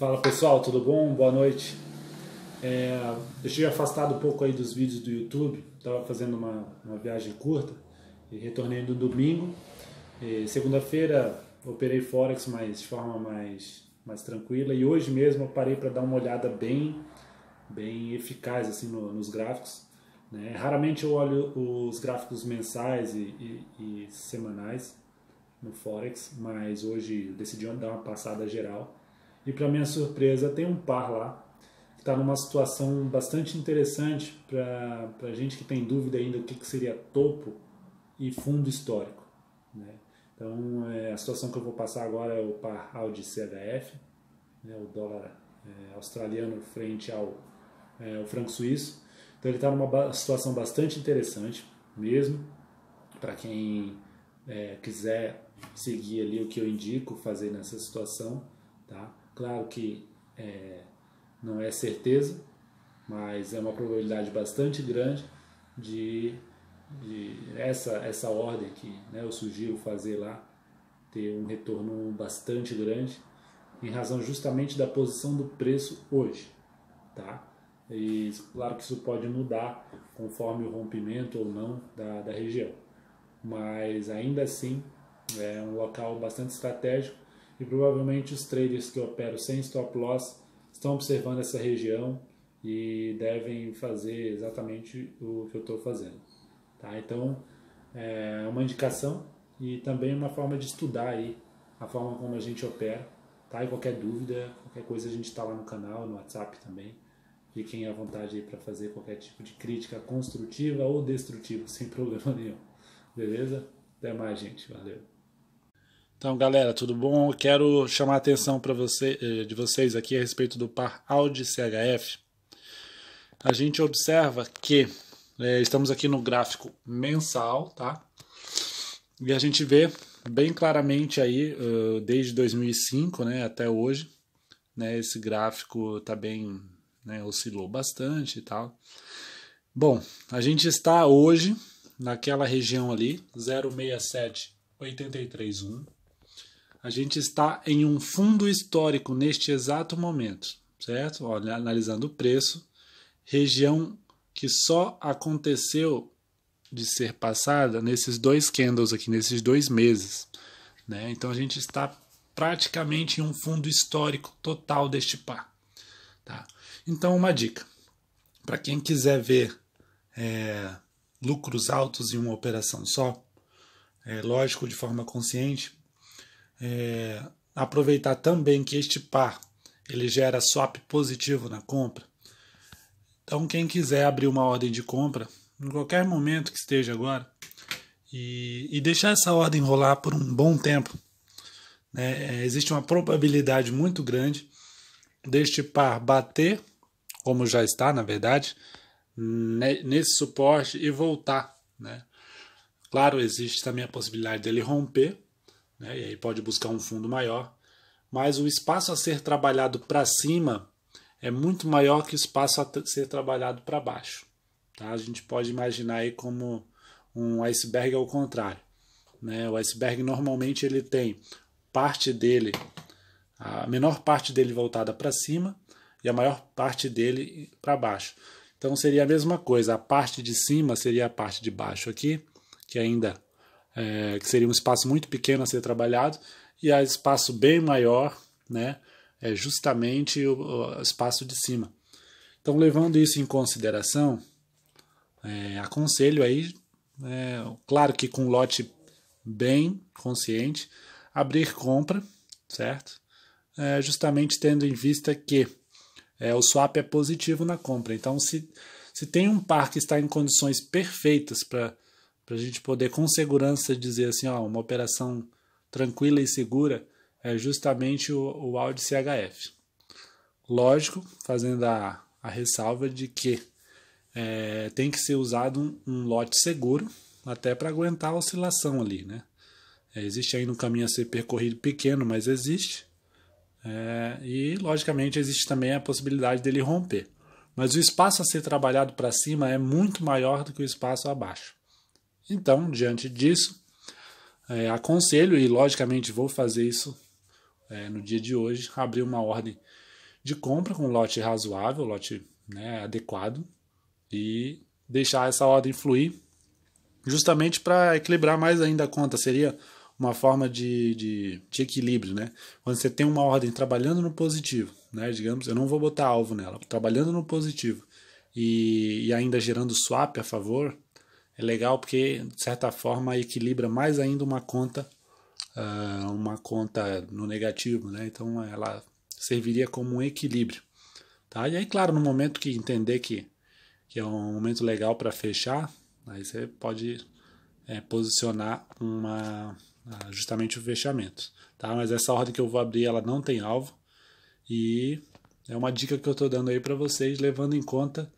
Fala pessoal, tudo bom? Boa noite. É, eu cheguei afastado um pouco aí dos vídeos do YouTube, estava fazendo uma, uma viagem curta e retornei no domingo. É, segunda-feira operei Forex, mas de forma mais, mais tranquila e hoje mesmo eu parei para dar uma olhada bem, bem eficaz assim no, nos gráficos. Né? Raramente eu olho os gráficos mensais e, e, e semanais no Forex, mas hoje decidi dar uma passada geral e para minha surpresa, tem um par lá que está numa situação bastante interessante para gente que tem dúvida ainda o que, que seria topo e fundo histórico. Né? Então, é, a situação que eu vou passar agora é o par Audi CDF, né, o dólar é, australiano frente ao é, o franco suíço. Então, ele está numa situação bastante interessante mesmo, para quem é, quiser seguir ali o que eu indico fazer nessa situação. Tá? Claro que é, não é certeza, mas é uma probabilidade bastante grande de, de essa, essa ordem que né, eu sugiro fazer lá ter um retorno bastante grande em razão justamente da posição do preço hoje, tá? E claro que isso pode mudar conforme o rompimento ou não da, da região, mas ainda assim é um local bastante estratégico e provavelmente os traders que operam sem stop loss estão observando essa região e devem fazer exatamente o que eu estou fazendo. Tá? Então, é uma indicação e também uma forma de estudar aí a forma como a gente opera. Tá? E qualquer dúvida, qualquer coisa, a gente está lá no canal, no WhatsApp também. Fiquem à vontade aí para fazer qualquer tipo de crítica construtiva ou destrutiva, sem problema nenhum. Beleza? Até mais, gente. Valeu. Então, galera, tudo bom? Quero chamar a atenção para você, eh, de vocês aqui a respeito do par Audi-CHF. A gente observa que é, estamos aqui no gráfico mensal, tá? E a gente vê bem claramente aí, eh, desde 2005 né, até hoje, né, esse gráfico tá bem, né, oscilou bastante e tal. Bom, a gente está hoje naquela região ali, 067 831 a gente está em um fundo histórico neste exato momento, certo? Olha, né, analisando o preço, região que só aconteceu de ser passada nesses dois candles aqui, nesses dois meses. Né? Então a gente está praticamente em um fundo histórico total deste par. Tá? Então, uma dica. Para quem quiser ver é, lucros altos em uma operação só, é lógico, de forma consciente, é, aproveitar também que este par ele gera swap positivo na compra. Então, quem quiser abrir uma ordem de compra, em qualquer momento que esteja agora, e, e deixar essa ordem rolar por um bom tempo, né? É, existe uma probabilidade muito grande deste par bater, como já está, na verdade, nesse suporte e voltar. Né? Claro, existe também a possibilidade dele romper né? e aí pode buscar um fundo maior, mas o espaço a ser trabalhado para cima é muito maior que o espaço a ser trabalhado para baixo. Tá? A gente pode imaginar aí como um iceberg ao contrário. Né? O iceberg normalmente ele tem parte dele, a menor parte dele voltada para cima e a maior parte dele para baixo. Então seria a mesma coisa, a parte de cima seria a parte de baixo aqui, que ainda é, que seria um espaço muito pequeno a ser trabalhado, e há espaço bem maior, né, é justamente o, o espaço de cima. Então, levando isso em consideração, é, aconselho aí, é, claro que com lote bem consciente, abrir compra, certo? É, justamente tendo em vista que é, o swap é positivo na compra. Então, se, se tem um par que está em condições perfeitas para para a gente poder com segurança dizer assim, ó, uma operação tranquila e segura é justamente o, o Audi CHF. Lógico, fazendo a, a ressalva de que é, tem que ser usado um, um lote seguro até para aguentar a oscilação ali, né? É, existe ainda um caminho a ser percorrido pequeno, mas existe. É, e, logicamente, existe também a possibilidade dele romper. Mas o espaço a ser trabalhado para cima é muito maior do que o espaço abaixo. Então, diante disso, é, aconselho, e logicamente vou fazer isso é, no dia de hoje, abrir uma ordem de compra com lote razoável, lote né, adequado, e deixar essa ordem fluir, justamente para equilibrar mais ainda a conta. Seria uma forma de, de, de, equilíbrio, né? Quando você tem uma ordem trabalhando no positivo, né? Digamos, eu não vou botar alvo nela, trabalhando no positivo e, e ainda gerando swap a favor, é legal porque, de certa forma, equilibra mais ainda uma conta, uh, uma conta no negativo, né? Então ela serviria como um equilíbrio. Tá? E aí, claro, no momento que entender que, que é um momento legal para fechar, aí você pode é, posicionar uma, ah, justamente o fechamento. Tá? Mas essa ordem que eu vou abrir, ela não tem alvo. E é uma dica que eu estou dando aí para vocês, levando em conta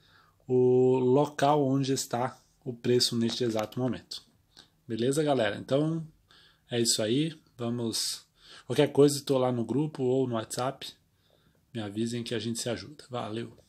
o local onde está o preço neste exato momento. Beleza, galera? Então é isso aí. Vamos. Qualquer coisa, estou lá no grupo ou no WhatsApp. Me avisem que a gente se ajuda. Valeu!